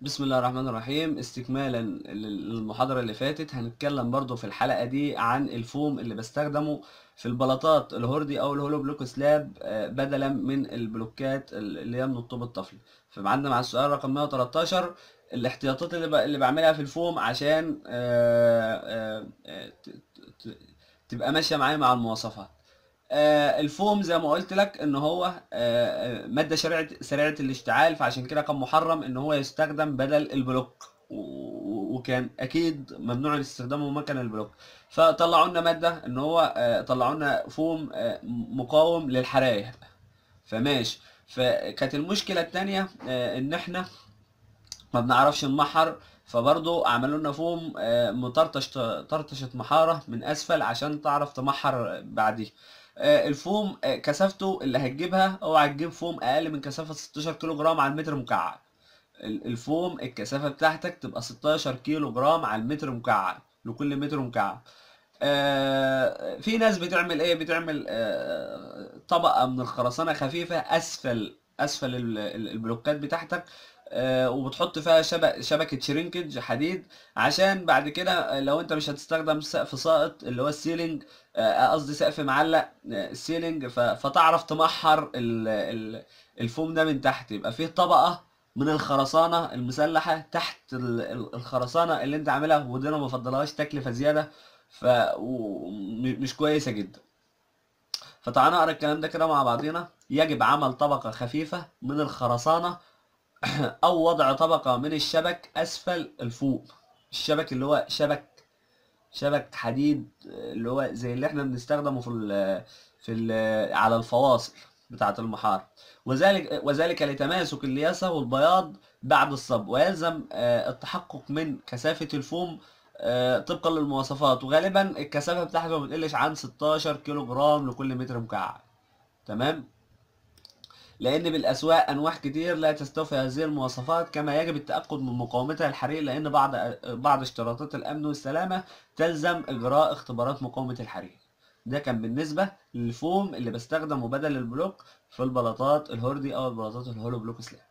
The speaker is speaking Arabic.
بسم الله الرحمن الرحيم استكمالا للمحاضرة اللي فاتت هنتكلم برضو في الحلقة دي عن الفوم اللي بستخدمه في البلاطات الهردي او الهولو بلوك سلاب آه، بدلا من البلوكات اللي هي من الطوب الطفلي فمعدنا مع السؤال رقم 113 الاحتياطات اللي, اللي بعملها في الفوم عشان آه، آه، تبقى ماشية معايا مع المواصفات آه، الفوم زي ما قلت لك ان هو آه، ماده سريعه سريعه الاشتعال فعشان كده كان محرم ان هو يستخدم بدل البلوك وكان اكيد ممنوع الاستخدام وما كان البلوك فطلعوا لنا ماده ان هو آه، طلعوا لنا فوم مقاوم للحرايق فماشي فكانت المشكله التانية ان احنا ما بنعرفش نمحر فبرضو عملوا لنا فوم مطرطش طرطشه محاره من اسفل عشان تعرف تمحر بعديه آه، الفوم آه، كثافته اللي هتجيبها اوعى تجيب فوم اقل من كثافه 16 كيلو جرام على المتر مكعب الفوم الكثافه بتاعتك تبقى 16 كيلو جرام على المتر مكعب لكل متر مكعب آه، في ناس بتعمل ايه بتعمل طبقه من الخرسانه خفيفه اسفل اسفل البلوكات بتاعتك آه، وبتحط فيها شبك شبكة شرينكج حديد عشان بعد كده آه، لو انت مش هتستخدم سقف ساقط اللي هو السيلينج آه، قصدي سقف معلق السيلينج فتعرف تمحر الفوم ده من تحت يبقى فيه طبقة من الخرسانة المسلحة تحت الخرسانة اللي انت عاملها ودي انا بفضلهاش تكلفة زيادة فمش كويسة جدا فتعالى نقرا الكلام ده كده مع بعضينا يجب عمل طبقة خفيفة من الخرسانة أو وضع طبقة من الشبك أسفل الفوق الشبك اللي هو شبك شبك حديد اللي هو زي اللي احنا بنستخدمه في الـ في الـ على الفواصل بتاعة المحار وذلك وذلك لتماسك الياسة والبياض بعد الصب ويلزم آه، التحقق من كثافة الفوم آه، طبقا للمواصفات وغالبا الكثافة بتاعته ما بتقلش عن 16 كيلو جرام لكل متر مكعب تمام لأن بالأسواق أنواع كتير لا تستوفي هذه المواصفات كما يجب التأكد من مقاومتها الحريق لأن بعض بعض اشتراطات الأمن والسلامة تلزم إجراء اختبارات مقاومة الحريق ده كان بالنسبة للفوم اللي بستخدمه بدل البلوك في البلاطات الهوردي أو البلاطات الهولو بلوك سلاب